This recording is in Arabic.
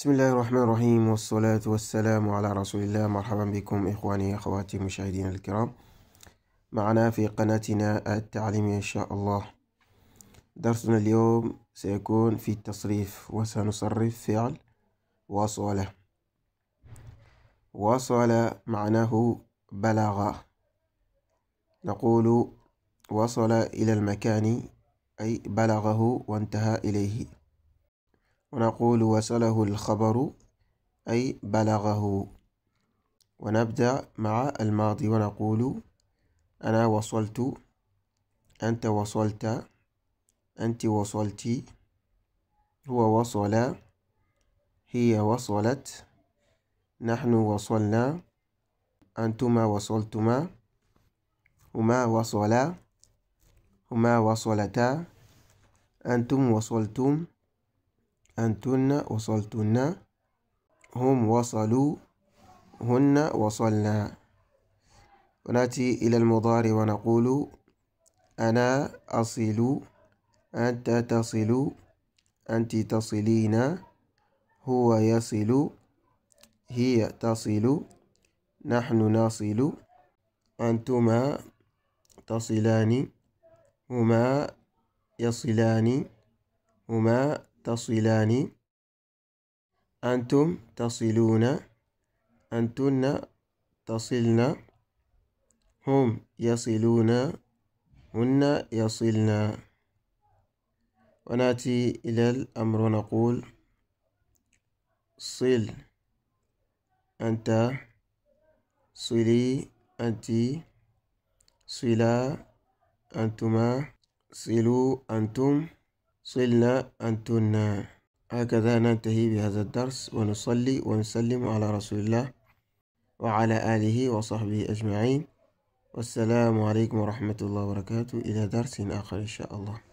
بسم الله الرحمن الرحيم والصلاة والسلام على رسول الله مرحبا بكم إخواني أخواتي مشاهدينا الكرام معنا في قناتنا التعليمية إن شاء الله درسنا اليوم سيكون في التصريف وسنصرف فعل وصل وصل معناه بلغة نقول وصل إلى المكان أي بلغه وانتهى إليه ونقول وصله الخبر أي بلغه ونبدأ مع الماضي ونقول أنا وصلت أنت وصلت أنت وصلت هو وصل هي وصلت نحن وصلنا أنتما وصلتما هما وصلا هما وصلتا أنتم وصلتم أنتن وصلتن هم وصلوا هن وصلنا ونأتي إلى المضارع ونقول أنا أصل أنت تصل أنت تصلين هو يصل هي تصل نحن نصل أنتما تصلان هما يصلان هما تصلان أنتم تصلون أنتن تصلن هم يصلون هن يصلن ونأتي إلى الأمر ونقول صل أنت صلي أنت صلا أنتما صلوا أنتم صلنا أنتن هكذا ننتهي بهذا الدرس ونصلي ونسلم على رسول الله وعلى آله وصحبه أجمعين والسلام عليكم ورحمة الله وبركاته إلى درس آخر إن شاء الله